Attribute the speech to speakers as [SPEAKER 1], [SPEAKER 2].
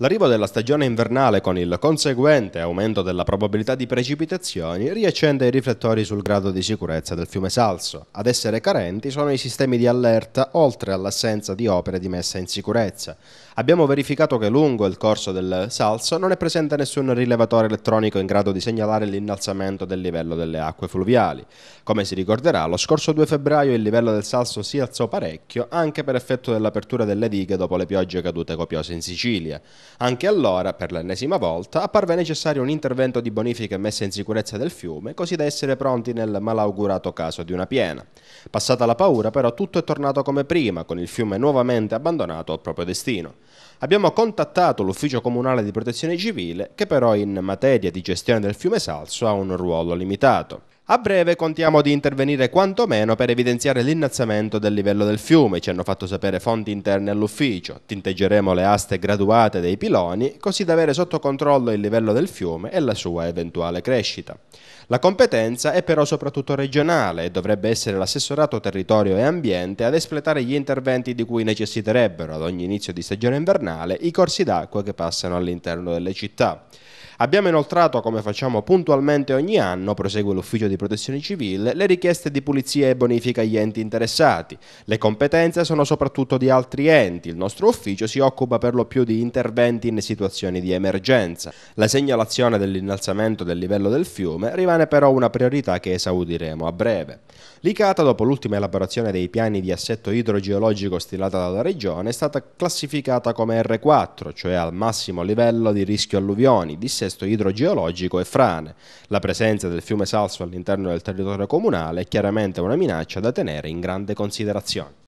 [SPEAKER 1] L'arrivo della stagione invernale con il conseguente aumento della probabilità di precipitazioni riaccende i riflettori sul grado di sicurezza del fiume Salso. Ad essere carenti sono i sistemi di allerta oltre all'assenza di opere di messa in sicurezza. Abbiamo verificato che lungo il corso del Salso non è presente nessun rilevatore elettronico in grado di segnalare l'innalzamento del livello delle acque fluviali. Come si ricorderà, lo scorso 2 febbraio il livello del Salso si alzò parecchio anche per effetto dell'apertura delle dighe dopo le piogge cadute copiose in Sicilia. Anche allora, per l'ennesima volta, apparve necessario un intervento di bonifica e messa in sicurezza del fiume, così da essere pronti nel malaugurato caso di una piena. Passata la paura, però, tutto è tornato come prima, con il fiume nuovamente abbandonato al proprio destino. Abbiamo contattato l'Ufficio Comunale di Protezione Civile, che però in materia di gestione del fiume Salso ha un ruolo limitato. A breve contiamo di intervenire quantomeno per evidenziare l'innalzamento del livello del fiume, ci hanno fatto sapere fonti interne all'ufficio. Tinteggeremo le aste graduate dei piloni, così da avere sotto controllo il livello del fiume e la sua eventuale crescita. La competenza è però soprattutto regionale e dovrebbe essere l'assessorato territorio e ambiente ad espletare gli interventi di cui necessiterebbero ad ogni inizio di stagione invernale i corsi d'acqua che passano all'interno delle città. Abbiamo inoltrato, come facciamo puntualmente ogni anno, prosegue l'Ufficio di Protezione Civile, le richieste di pulizia e bonifica agli enti interessati. Le competenze sono soprattutto di altri enti. Il nostro ufficio si occupa per lo più di interventi in situazioni di emergenza. La segnalazione dell'innalzamento del livello del fiume rimane però una priorità che esaudiremo a breve. L'ICATA, dopo l'ultima elaborazione dei piani di assetto idrogeologico stilata dalla Regione, è stata classificata come R4, cioè al massimo livello di rischio alluvioni, disse contesto idrogeologico e frane. La presenza del fiume Salso all'interno del territorio comunale è chiaramente una minaccia da tenere in grande considerazione.